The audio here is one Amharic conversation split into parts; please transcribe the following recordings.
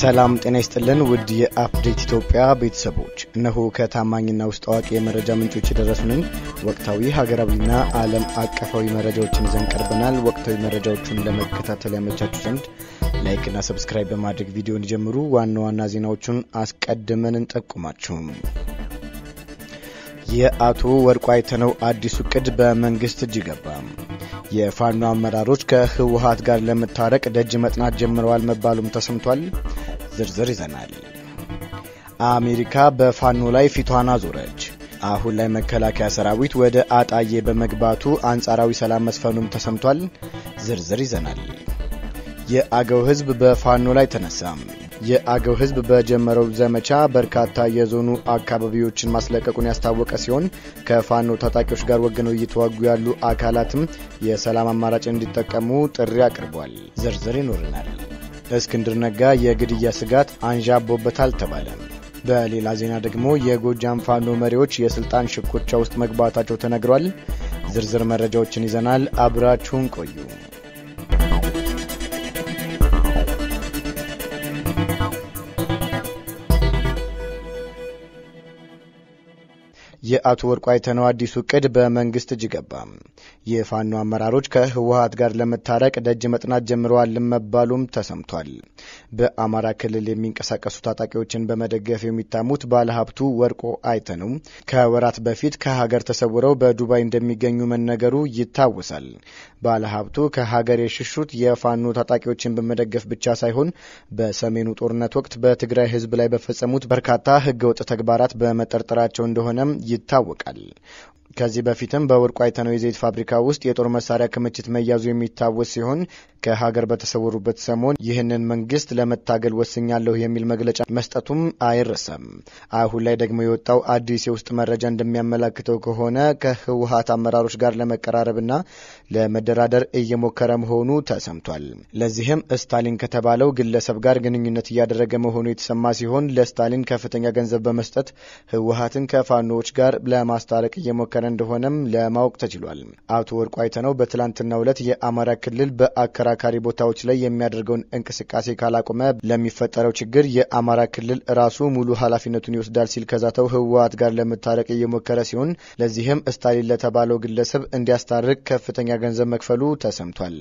ሰላም ጤና ይስጥልን ውድ የአፕዴት ኢትዮጵያ ቤተሰቦች፣ እነሆ ከታማኝና ውስጥ አዋቂ የመረጃ ምንጮች የደረሱንን ወቅታዊ ሀገራዊና ዓለም አቀፋዊ መረጃዎችን ይዘን ቀርበናል። ወቅታዊ መረጃዎቹን ለመከታተል ያመቻችሁ ዘንድ ላይክና ሰብስክራይብ በማድረግ ቪዲዮ እንዲጀምሩ ዋና ዋና ዜናዎቹን አስቀድመን እንጠቁማችሁም። የአቶ ወርቁ አይተነው አዲሱ ቅድ በመንግስት እጅ ገባ። የፋኖ አመራሮች ከህወሀት ጋር ለመታረቅ ደጅ መጥናት ጀምረዋል መባሉም ተሰምቷል። ዝርዝር ይዘናል። አሜሪካ በፋኖ ላይ ፊቷን አዞረች። አሁን ላይ መከላከያ ሰራዊት ወደ አጣዬ በመግባቱ አንጻራዊ ሰላም መስፈኑም ተሰምቷል። ዝርዝር ይዘናል። የአገው ህዝብ በፋኖ ላይ ተነሳም። የአገው ህዝብ በጀመረው ዘመቻ በርካታ የዞኑ አካባቢዎችን ማስለቀቁን ያስታወቀ ሲሆን ከፋኖ ታጣቂዎች ጋር ወግነው እየተዋጉ ያሉ አካላትም የሰላም አማራጭ እንዲጠቀሙ ጥሪ አቅርቧል። ዝርዝር ይኖረናል። እስክንድር ነጋ የግድያ ስጋት አንዣቦበታል ተባለ። በሌላ ዜና ደግሞ የጎጃም ፋኖ መሪዎች የስልጣን ሽኩቻ ውስጥ መግባታቸው ተነግሯል። ዝርዝር መረጃዎችን ይዘናል። አብራችሁን ቆዩ። የአቶ ወርቁ አይተነው አዲሱ እቅድ በመንግስት እጅ ገባ። የፋኖ አመራሮች ከህወሀት ጋር ለመታረቅ ደጅ መጥናት ጀምረዋል መባሉም ተሰምቷል። በአማራ ክልል የሚንቀሳቀሱ ታጣቂዎችን በመደገፍ የሚታሙት ባለሀብቱ ወርቁ አይተነው ከወራት በፊት ከሀገር ተሰውረው በዱባይ እንደሚገኙ መነገሩ ይታወሳል። ባለሀብቱ ከሀገር የሽሹት የፋኖ ታጣቂዎችን በመደገፍ ብቻ ሳይሆን በሰሜኑ ጦርነት ወቅት በትግራይ ህዝብ ላይ በፈጸሙት በርካታ ህገወጥ ተግባራት በመጠርጠራቸው እንደሆነም ይታወቃል። ከዚህ በፊትም በወርቁ አይተነው የዘይት ፋብሪካ ውስጥ የጦር መሳሪያ ክምችት መያዙ የሚታወስ ሲሆን ከሀገር በተሰወሩበት ሰሞን ይህንን መንግስት ለመታገል ወስኛለሁ የሚል መግለጫ መስጠቱም አይረሳም። አሁን ላይ ደግሞ የወጣው አዲስ የውስጥ መረጃ እንደሚያመላክተው ከሆነ ከህወሀት አመራሮች ጋር ለመቀራረብና ለመደራደር እየሞከረ መሆኑ ተሰምቷል። ለዚህም ስታሊን ከተባለው ግለሰብ ጋር ግንኙነት እያደረገ መሆኑ የተሰማ ሲሆን ለስታሊን ከፍተኛ ገንዘብ በመስጠት ህወሀትን ከፋኖዎች ጋር ለማስታረቅ እየሞከረ እንደሆነም ለማወቅ ተችሏል። አቶ ወርቁ አይተነው በትላንትናው ዕለት የአማራ ክልል በአከራ አከራካሪ ቦታዎች ላይ የሚያደርገውን እንቅስቃሴ ካላቆመ ለሚፈጠረው ችግር የአማራ ክልል ራሱ ሙሉ ኃላፊነቱን ይወስዳል ሲል ከዛተው ህወሀት ጋር ለመታረቅ እየሞከረ ሲሆን ለዚህም ስታሊን ለተባለው ግለሰብ እንዲያስታርቅ ከፍተኛ ገንዘብ መክፈሉ ተሰምቷል።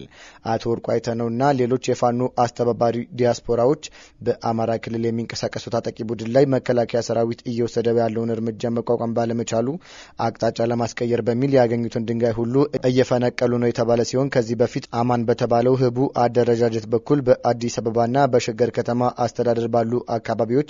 አቶ ወርቁ አይተነውና ሌሎች የፋኖ አስተባባሪ ዲያስፖራዎች በአማራ ክልል የሚንቀሳቀሱ ታጣቂ ቡድን ላይ መከላከያ ሰራዊት እየወሰደ ያለውን እርምጃ መቋቋም ባለመቻሉ አቅጣጫ ለማስቀየር በሚል ያገኙትን ድንጋይ ሁሉ እየፈነቀሉ ነው የተባለ ሲሆን ከዚህ በፊት አማን በተባለው ህቡ አደረጃጀት በኩል በአዲስ አበባና በሸገር ከተማ አስተዳደር ባሉ አካባቢዎች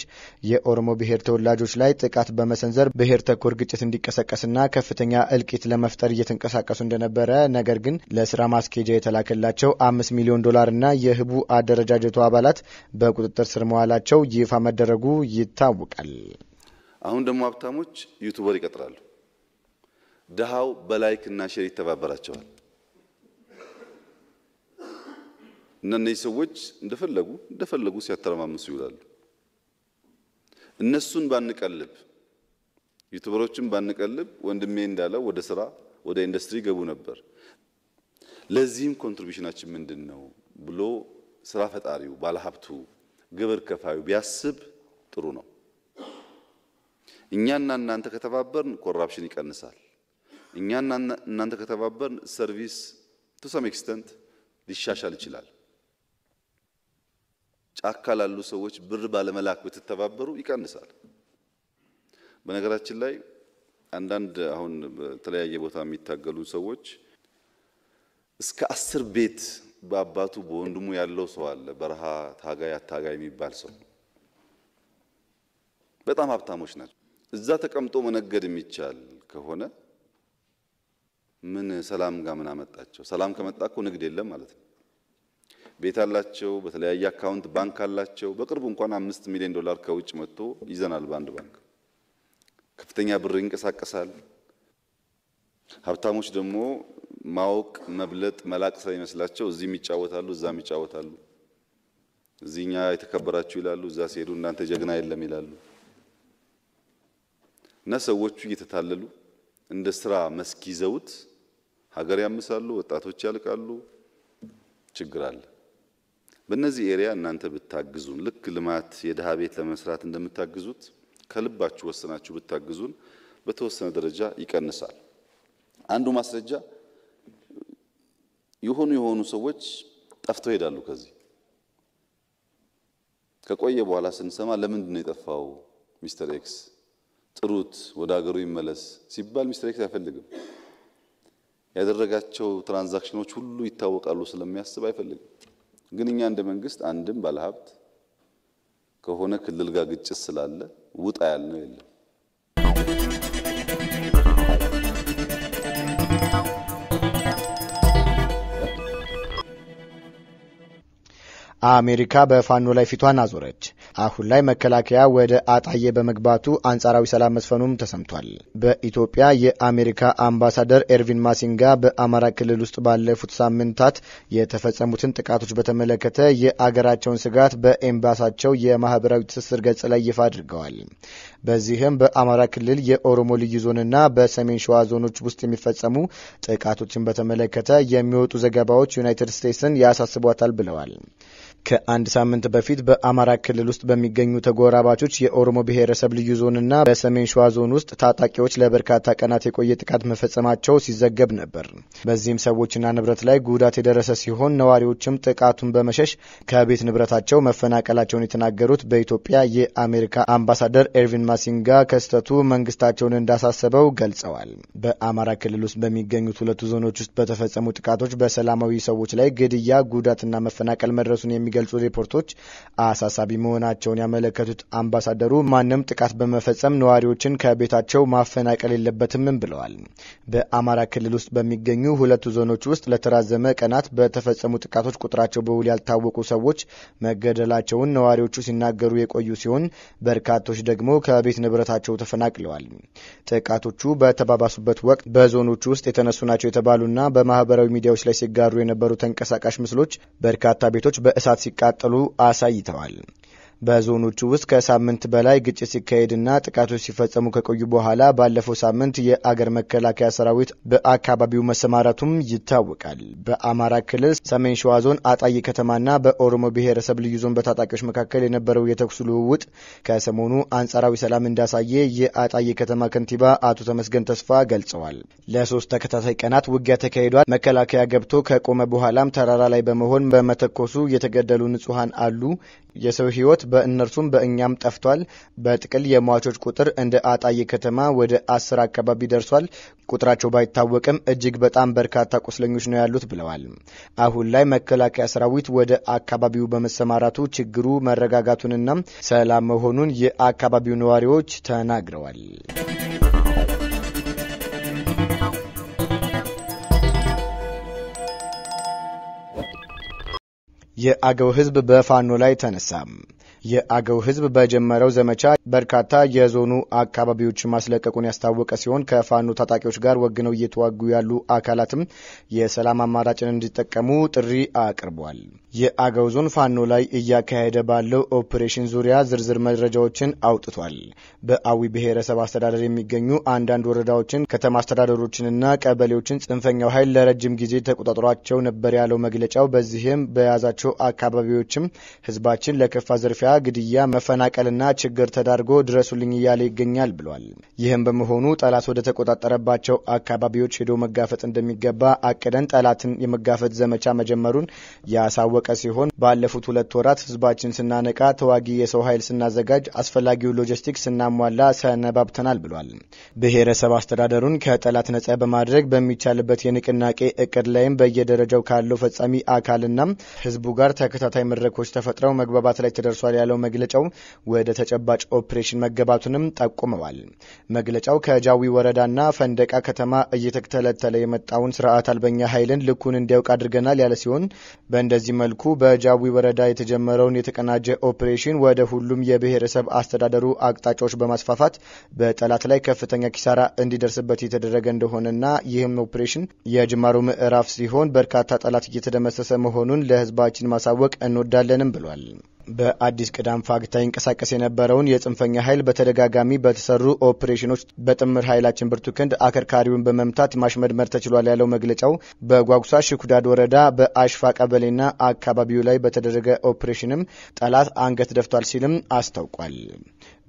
የኦሮሞ ብሔር ተወላጆች ላይ ጥቃት በመሰንዘር ብሔር ተኮር ግጭት እንዲቀሰቀስና ከፍተኛ እልቂት ለመፍጠር እየተንቀሳቀሱ እንደነበረ ነገር ግን ለስራ ማስኬጃ የተላከላቸው አምስት ሚሊዮን ዶላር እና የህቡ አደረጃጀቱ አባላት በቁጥጥር ስር መዋላቸው ይፋ መደረጉ ይታወቃል። አሁን ደግሞ ሀብታሞች ዩቱበር ይቀጥራሉ። ድሃው እና ሼር ይተባበራቸዋል። እና እነዚህ ሰዎች እንደፈለጉ እንደፈለጉ ሲያተረማምሱ ይውላሉ። እነሱን ባንቀልብ፣ ዩቱበሮችን ባንቀልብ ወንድሜ እንዳለው ወደ ስራ ወደ ኢንዱስትሪ ገቡ ነበር። ለዚህም ኮንትሪቢሽናችን ምንድን ነው ብሎ ስራ ፈጣሪው፣ ባለሀብቱ፣ ግብር ከፋዩ ቢያስብ ጥሩ ነው። እኛና እናንተ ከተባበርን ኮራፕሽን ይቀንሳል። እኛና እናንተ ከተባበርን ሰርቪስ ቱ ሰም ኤክስተንት ሊሻሻል ይችላል። ጫካ ላሉ ሰዎች ብር ባለመላክ ብትተባበሩ ይቀንሳል። በነገራችን ላይ አንዳንድ አሁን በተለያየ ቦታ የሚታገሉ ሰዎች እስከ አስር ቤት በአባቱ በወንድሙ ያለው ሰው አለ። በረሃ ታጋይ አታጋይ የሚባል ሰው በጣም ሀብታሞች ናቸው። እዛ ተቀምጦ መነገድ የሚቻል ከሆነ ምን ሰላም ጋር ምን አመጣቸው? ሰላም ከመጣ እኮ ንግድ የለም ማለት ነው። ቤት አላቸው፣ በተለያየ አካውንት ባንክ አላቸው። በቅርቡ እንኳን አምስት ሚሊዮን ዶላር ከውጭ መጥቶ ይዘናል። በአንድ ባንክ ከፍተኛ ብር ይንቀሳቀሳል። ሀብታሞች ደግሞ ማወቅ መብለጥ መላቅ ሳይመስላቸው እዚህም ይጫወታሉ፣ እዛም ይጫወታሉ። እዚህ እኛ የተከበራችሁ ይላሉ፣ እዛ ሲሄዱ እናንተ ጀግና የለም ይላሉ። እና ሰዎቹ እየተታለሉ እንደ ስራ መስክ ይዘውት ሀገር ያምሳሉ፣ ወጣቶች ያልቃሉ። ችግር አለ። በእነዚህ ኤሪያ እናንተ ብታግዙን ልክ ልማት የድሃ ቤት ለመስራት እንደምታግዙት ከልባችሁ ወሰናችሁ ብታግዙን በተወሰነ ደረጃ ይቀንሳል። አንዱ ማስረጃ የሆኑ የሆኑ ሰዎች ጠፍተው ይሄዳሉ። ከዚህ ከቆየ በኋላ ስንሰማ ለምንድን ነው የጠፋው ሚስተር ኤክስ ጥሩት ወደ ሀገሩ ይመለስ ሲባል ሚስተር ኤክስ አይፈልግም። ያደረጋቸው ትራንዛክሽኖች ሁሉ ይታወቃሉ ስለሚያስብ አይፈልግም። ግን እኛ እንደ መንግስት አንድም ባለሀብት ከሆነ ክልል ጋር ግጭት ስላለ ውጣ ያልነው የለም። አሜሪካ በፋኖ ላይ ፊቷን አዞረች። አሁን ላይ መከላከያ ወደ አጣዬ በመግባቱ አንጻራዊ ሰላም መስፈኑም ተሰምቷል። በኢትዮጵያ የአሜሪካ አምባሳደር ኤርቪን ማሲንጋ በአማራ ክልል ውስጥ ባለፉት ሳምንታት የተፈጸሙትን ጥቃቶች በተመለከተ የአገራቸውን ስጋት በኤምባሳቸው የማህበራዊ ትስስር ገጽ ላይ ይፋ አድርገዋል። በዚህም በአማራ ክልል የኦሮሞ ልዩ ዞንና በሰሜን ሸዋ ዞኖች ውስጥ የሚፈጸሙ ጥቃቶችን በተመለከተ የሚወጡ ዘገባዎች ዩናይትድ ስቴትስን ያሳስቧታል ብለዋል። ከአንድ ሳምንት በፊት በአማራ ክልል ውስጥ በሚገኙ ተጎራባቾች የኦሮሞ ብሔረሰብ ልዩ ዞንና በሰሜን ሸዋ ዞን ውስጥ ታጣቂዎች ለበርካታ ቀናት የቆየ ጥቃት መፈጸማቸው ሲዘገብ ነበር። በዚህም ሰዎችና ንብረት ላይ ጉዳት የደረሰ ሲሆን ነዋሪዎችም ጥቃቱን በመሸሽ ከቤት ንብረታቸው መፈናቀላቸውን የተናገሩት በኢትዮጵያ የአሜሪካ አምባሳደር ኤርቪን ማሲንጋ ክስተቱ መንግስታቸውን እንዳሳሰበው ገልጸዋል። በአማራ ክልል ውስጥ በሚገኙት ሁለቱ ዞኖች ውስጥ በተፈጸሙ ጥቃቶች በሰላማዊ ሰዎች ላይ ግድያ፣ ጉዳትና መፈናቀል መድረሱን የሚገ የሚገልጹ ሪፖርቶች አሳሳቢ መሆናቸውን ያመለከቱት አምባሳደሩ ማንም ጥቃት በመፈጸም ነዋሪዎችን ከቤታቸው ማፈናቀል የለበትምም ብለዋል። በአማራ ክልል ውስጥ በሚገኙ ሁለቱ ዞኖች ውስጥ ለተራዘመ ቀናት በተፈጸሙ ጥቃቶች ቁጥራቸው በውል ያልታወቁ ሰዎች መገደላቸውን ነዋሪዎቹ ሲናገሩ የቆዩ ሲሆን በርካቶች ደግሞ ከቤት ንብረታቸው ተፈናቅለዋል። ጥቃቶቹ በተባባሱበት ወቅት በዞኖቹ ውስጥ የተነሱ ናቸው የተባሉና በማህበራዊ ሚዲያዎች ላይ ሲጋሩ የነበሩ ተንቀሳቃሽ ምስሎች በርካታ ቤቶች በእሳት ሲቃጠሉ አሳይተዋል። በዞኖቹ ውስጥ ከሳምንት በላይ ግጭት ሲካሄድና ጥቃቶች ሲፈጸሙ ከቆዩ በኋላ ባለፈው ሳምንት የአገር መከላከያ ሰራዊት በአካባቢው መሰማራቱም ይታወቃል። በአማራ ክልል ሰሜን ሸዋ ዞን አጣዬ ከተማና በኦሮሞ ብሔረሰብ ልዩ ዞን በታጣቂዎች መካከል የነበረው የተኩስ ልውውጥ ከሰሞኑ አንጻራዊ ሰላም እንዳሳየ የአጣይ ከተማ ከንቲባ አቶ ተመስገን ተስፋ ገልጸዋል። ለሶስት ተከታታይ ቀናት ውጊያ ተካሂዷል። መከላከያ ገብቶ ከቆመ በኋላም ተራራ ላይ በመሆን በመተኮሱ የተገደሉ ንጹሐን አሉ። የሰው ሕይወት በእነርሱም በእኛም ጠፍቷል። በጥቅል የሟቾች ቁጥር እንደ አጣዬ ከተማ ወደ አስር አካባቢ ደርሷል። ቁጥራቸው ባይታወቅም እጅግ በጣም በርካታ ቁስለኞች ነው ያሉት ብለዋል። አሁን ላይ መከላከያ ሰራዊት ወደ አካባቢው በመሰማራቱ ችግሩ መረጋጋቱንና ሰላም መሆኑን የአካባቢው ነዋሪዎች ተናግረዋል። የአገው ህዝብ በፋኖ ላይ ተነሳ የአገው ህዝብ በጀመረው ዘመቻ በርካታ የዞኑ አካባቢዎችን ማስለቀቁን ያስታወቀ ሲሆን ከፋኖ ታጣቂዎች ጋር ወግነው እየተዋጉ ያሉ አካላትም የሰላም አማራጭን እንዲጠቀሙ ጥሪ አቅርቧል። የአገው ዞን ፋኖ ላይ እያካሄደ ባለው ኦፕሬሽን ዙሪያ ዝርዝር መረጃዎችን አውጥቷል። በአዊ ብሔረሰብ አስተዳደር የሚገኙ አንዳንድ ወረዳዎችን፣ ከተማ አስተዳደሮችንና ቀበሌዎችን ጽንፈኛው ኃይል ለረጅም ጊዜ ተቆጣጥሯቸው ነበር ያለው መግለጫው፣ በዚህም በያዛቸው አካባቢዎችም ህዝባችን ለከፋ ዝርፊያ፣ ግድያ፣ መፈናቀልና ችግር ተዳርጎ ድረሱልኝ እያለ ይገኛል ብሏል። ይህም በመሆኑ ጠላት ወደ ተቆጣጠረባቸው አካባቢዎች ሄዶ መጋፈጥ እንደሚገባ አቅደን ጠላትን የመጋፈጥ ዘመቻ መጀመሩን ያሳወ የታወቀ ሲሆን ባለፉት ሁለት ወራት ህዝባችን ስናነቃ፣ ተዋጊ የሰው ኃይል ስናዘጋጅ፣ አስፈላጊው ሎጂስቲክስ ስናሟላ ሰነባብተናል ብሏል። ብሔረሰብ አስተዳደሩን ከጠላት ነጻ በማድረግ በሚቻልበት የንቅናቄ እቅድ ላይም በየደረጃው ካለው ፈጻሚ አካልና ህዝቡ ጋር ተከታታይ መድረኮች ተፈጥረው መግባባት ላይ ተደርሷል ያለው መግለጫው ወደ ተጨባጭ ኦፕሬሽን መገባቱንም ጠቁመዋል። መግለጫው ከጃዊ ወረዳና ፈንደቃ ከተማ እየተተለተለ የመጣውን ስርዓት አልበኛ ኃይልን ልኩን እንዲያውቅ አድርገናል ያለ ሲሆን በእንደዚህ መልኩ በጃዊ ወረዳ የተጀመረውን የተቀናጀ ኦፕሬሽን ወደ ሁሉም የብሔረሰብ አስተዳደሩ አቅጣጫዎች በማስፋፋት በጠላት ላይ ከፍተኛ ኪሳራ እንዲደርስበት የተደረገ እንደሆነና ይህም ኦፕሬሽን የጅማሩ ምዕራፍ ሲሆን በርካታ ጠላት እየተደመሰሰ መሆኑን ለህዝባችን ማሳወቅ እንወዳለንም ብሏል። በአዲስ ቅዳም ፋግታ ይንቀሳቀስ የነበረውን የጽንፈኛ ኃይል በተደጋጋሚ በተሰሩ ኦፕሬሽኖች በጥምር ኃይላችን ብርቱ ክንድ አከርካሪውን በመምታት ማሽመድመር ተችሏል ያለው መግለጫው በጓጉሳ ሽኩዳድ ወረዳ በአሽፋ ቀበሌና አካባቢው ላይ በተደረገ ኦፕሬሽንም ጠላት አንገት ደፍቷል ሲልም አስታውቋል።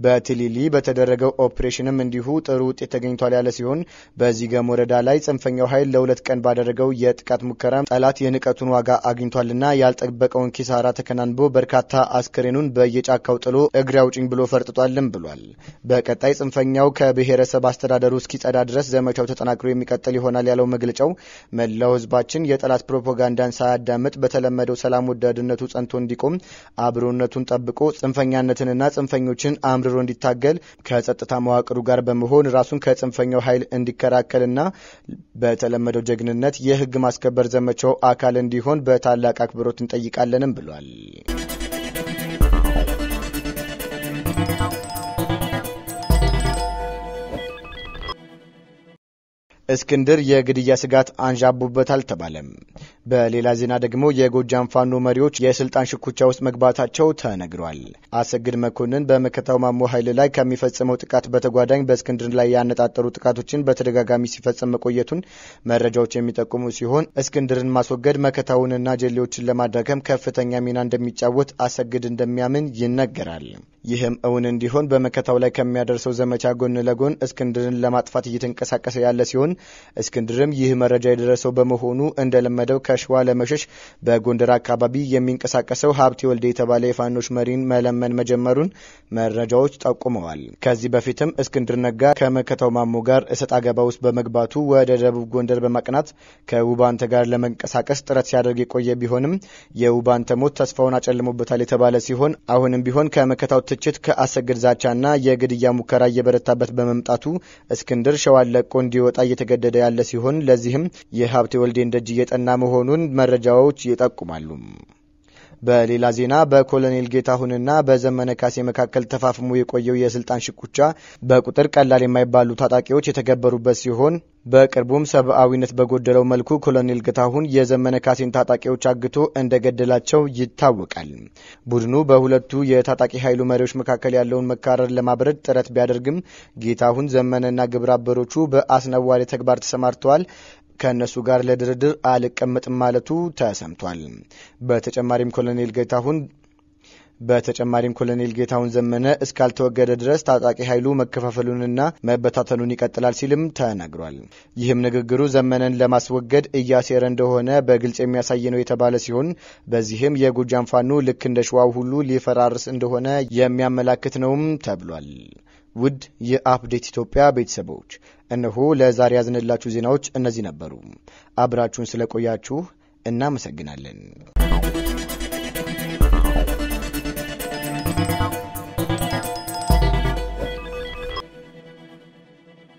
በትሊሊ በተደረገው ኦፕሬሽንም እንዲሁ ጥሩ ውጤት ተገኝቷል ያለ ሲሆን በዚገም ወረዳ ላይ ጽንፈኛው ኃይል ለሁለት ቀን ባደረገው የጥቃት ሙከራ ጠላት የንቀቱን ዋጋ አግኝቷልና ያልጠበቀውን ኪሳራ ተከናንቦ በርካታ አስክሬኑን በየጫካው ጥሎ እግሬ አውጭኝ ብሎ ፈርጥጧልም ብሏል። በቀጣይ ጽንፈኛው ከብሔረሰብ አስተዳደሩ እስኪጸዳ ድረስ ዘመቻው ተጠናክሮ የሚቀጥል ይሆናል ያለው መግለጫው መላው ህዝባችን የጠላት ፕሮፓጋንዳን ሳያዳምጥ በተለመደው ሰላም ወዳድነቱ ጸንቶ እንዲቆም አብሮነቱን ጠብቆ ጽንፈኛነትንና ጽንፈኞችን አምር ተገዳድሮ እንዲታገል ከጸጥታ መዋቅሩ ጋር በመሆን ራሱን ከጽንፈኛው ኃይል እንዲከላከልና በተለመደው ጀግንነት የህግ ማስከበር ዘመቻው አካል እንዲሆን በታላቅ አክብሮት እንጠይቃለንም ብሏል። እስክንድር የግድያ ስጋት አንዣቦበታል አልተባለም። በሌላ ዜና ደግሞ የጎጃም ፋኖ መሪዎች የስልጣን ሽኩቻ ውስጥ መግባታቸው ተነግሯል። አሰግድ መኮንን በመከታው ማሞ ኃይል ላይ ከሚፈጽመው ጥቃት በተጓዳኝ በእስክንድር ላይ ያነጣጠሩ ጥቃቶችን በተደጋጋሚ ሲፈጽም መቆየቱን መረጃዎች የሚጠቁሙ ሲሆን እስክንድርን ማስወገድ መከታውንና ጀሌዎችን ለማዳከም ከፍተኛ ሚና እንደሚጫወት አሰግድ እንደሚያምን ይነገራል። ይህም እውን እንዲሆን በመከታው ላይ ከሚያደርሰው ዘመቻ ጎን ለጎን እስክንድርን ለማጥፋት እየተንቀሳቀሰ ያለ ሲሆን እስክንድርም ይህ መረጃ የደረሰው በመሆኑ እንደለመደው ከሸዋ ለመሸሽ በጎንደር አካባቢ የሚንቀሳቀሰው ሀብቴ ወልደ የተባለ የፋኖች መሪን መለመን መጀመሩን መረጃዎች ጠቁመዋል። ከዚህ በፊትም እስክንድር ነጋ ከመከታው ማሞ ጋር እሰጥ አገባ ውስጥ በመግባቱ ወደ ደቡብ ጎንደር በማቅናት ከውባንተ ጋር ለመንቀሳቀስ ጥረት ሲያደርግ የቆየ ቢሆንም የውባንተ ሞት ተስፋውን አጨልሞበታል የተባለ ሲሆን አሁንም ቢሆን ከመከታው ትችት ከአሰግድ ዛቻና የግድያ ሙከራ እየበረታበት በመምጣቱ እስክንድር ሸዋን ለቆ እንዲወጣ እየተገደደ ያለ ሲሆን ለዚህም የሀብቴ ወልዴን ደጅ እየጠና መሆኑ መሆኑን መረጃዎች ይጠቁማሉ። በሌላ ዜና በኮሎኔል ጌታሁንና በዘመነ ካሴ መካከል ተፋፍሞ የቆየው የስልጣን ሽኩቻ በቁጥር ቀላል የማይባሉ ታጣቂዎች የተገበሩበት ሲሆን በቅርቡም ሰብአዊነት በጎደለው መልኩ ኮሎኔል ጌታሁን የዘመነ ካሴን ታጣቂዎች አግቶ እንደገደላቸው ይታወቃል። ቡድኑ በሁለቱ የታጣቂ ኃይሉ መሪዎች መካከል ያለውን መካረር ለማብረድ ጥረት ቢያደርግም ጌታሁን ዘመነና ግብረ አበሮቹ በአስነዋሪ ተግባር ተሰማርተዋል፣ ከእነሱ ጋር ለድርድር አልቀመጥም ማለቱ ተሰምቷል። በተጨማሪም ኮሎኔል ጌታሁን በተጨማሪም ኮሎኔል ጌታሁን ዘመነ እስካልተወገደ ድረስ ታጣቂ ኃይሉ መከፋፈሉንና መበታተኑን ይቀጥላል ሲልም ተናግሯል። ይህም ንግግሩ ዘመነን ለማስወገድ እያሴረ እንደሆነ በግልጽ የሚያሳይ ነው የተባለ ሲሆን በዚህም የጎጃም ፋኖ ልክ እንደ ሸዋው ሁሉ ሊፈራርስ እንደሆነ የሚያመላክት ነውም ተብሏል። ውድ የአፕዴት ኢትዮጵያ ቤተሰቦች እነሆ ለዛሬ ያዝንላችሁ ዜናዎች እነዚህ ነበሩ። አብራችሁን ስለቆያችሁ እናመሰግናለን። Thank you.